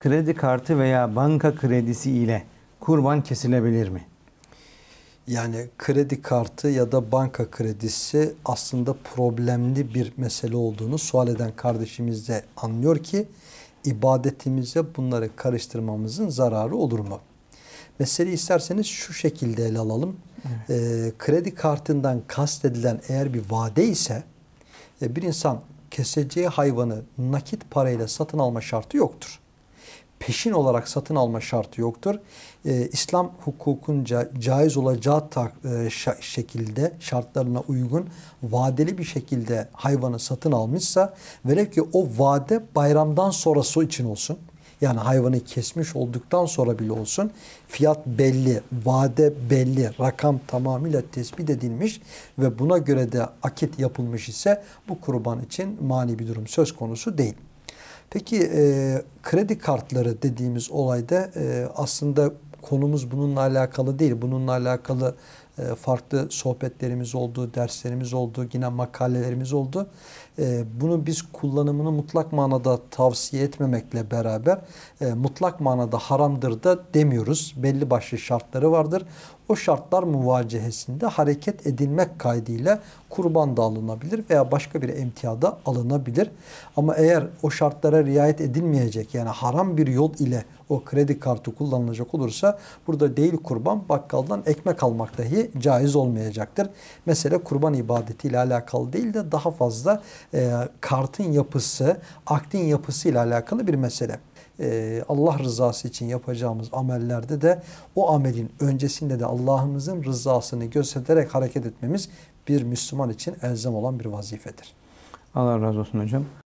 kredi kartı veya banka kredisi ile kurban kesilebilir mi? Yani kredi kartı ya da banka kredisi aslında problemli bir mesele olduğunu sual eden kardeşimiz de anlıyor ki ibadetimize bunları karıştırmamızın zararı olur mu? Meseleyi isterseniz şu şekilde ele alalım. Evet. E, kredi kartından kastedilen eğer bir vade ise e, bir insan keseceği hayvanı nakit parayla satın alma şartı yoktur peşin olarak satın alma şartı yoktur. E, İslam hukukunca caiz olacağı ta, e, şekilde şartlarına uygun vadeli bir şekilde hayvanı satın almışsa velev ki o vade bayramdan sonrası için olsun. Yani hayvanı kesmiş olduktan sonra bile olsun fiyat belli, vade belli, rakam tamamıyla tespit edilmiş ve buna göre de akit yapılmış ise bu kurban için mani bir durum söz konusu değil. Peki e, kredi kartları dediğimiz olayda e, aslında konumuz bununla alakalı değil. Bununla alakalı e, farklı sohbetlerimiz oldu, derslerimiz oldu, yine makalelerimiz oldu. E, bunu biz kullanımını mutlak manada tavsiye etmemekle beraber e, mutlak manada haramdır da demiyoruz. Belli başlı şartları vardır. O şartlar muvacehesinde hareket edilmek kaydıyla kurban da alınabilir veya başka bir emtiyada alınabilir. Ama eğer o şartlara riayet edilmeyecek yani haram bir yol ile o kredi kartı kullanılacak olursa burada değil kurban bakkaldan ekmek almak dahi caiz olmayacaktır. Mesele kurban ibadeti ile alakalı değil de daha fazla e, kartın yapısı, akdin yapısı ile alakalı bir mesele. E, Allah rızası için yapacağımız amellerde de o amelin öncesinde de Allah'ımızın rızasını göstererek hareket etmemiz bir Müslüman için elzem olan bir vazifedir. Allah razı olsun hocam.